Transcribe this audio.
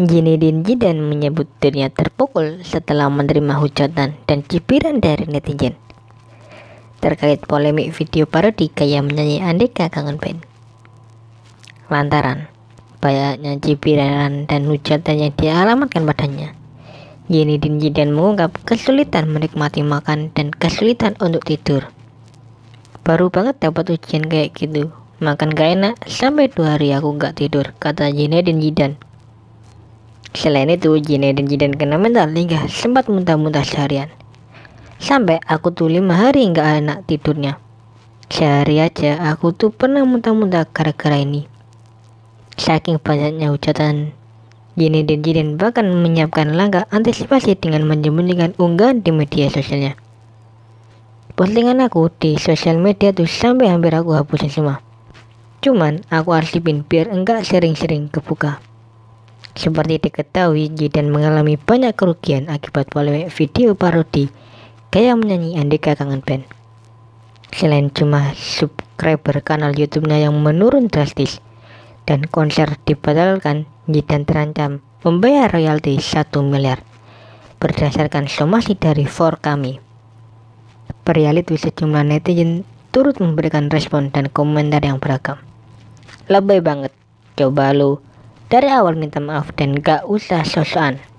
Jinedin Jidan menyebut dirinya terpukul setelah menerima hujatan dan cipiran dari netizen terkait polemik video parodi gaya menyanyi Andika Kangen Band. Lantaran banyaknya cipiran dan hujatan yang dialamatkan padanya, Jinedin Jidan mengungkap kesulitan menikmati makan dan kesulitan untuk tidur. Baru banget dapat ujian kayak gitu, makan gak enak sampai dua hari aku gak tidur, kata Jinedin Jidan. Selain itu, dan Jidan kena mental hingga sempat muntah-muntah seharian. Sampai aku tuh lima hari nggak enak tidurnya. Sehari aja aku tuh pernah muntah-muntah gara-gara ini. Saking banyaknya hujatan, dan Jidan bahkan menyiapkan langkah antisipasi dengan menyembunyikan unggahan di media sosialnya. Postingan aku di sosial media tuh sampai hampir aku hapusin semua. Cuman aku arsipin biar enggak sering-sering kebuka. Seperti diketahui, Jidan mengalami banyak kerugian akibat polemik video parodi gaya menyanyi Andika Kangen Band. Selain cuma subscriber kanal YouTube-nya yang menurun drastis dan konser dibatalkan, Jidan terancam membayar royalti 1 miliar berdasarkan somasi dari For Kami. Perihal itu sejumlah netizen turut memberikan respon dan komentar yang beragam. Lebay banget, coba lu dari awal minta maaf dan gak usah sosokan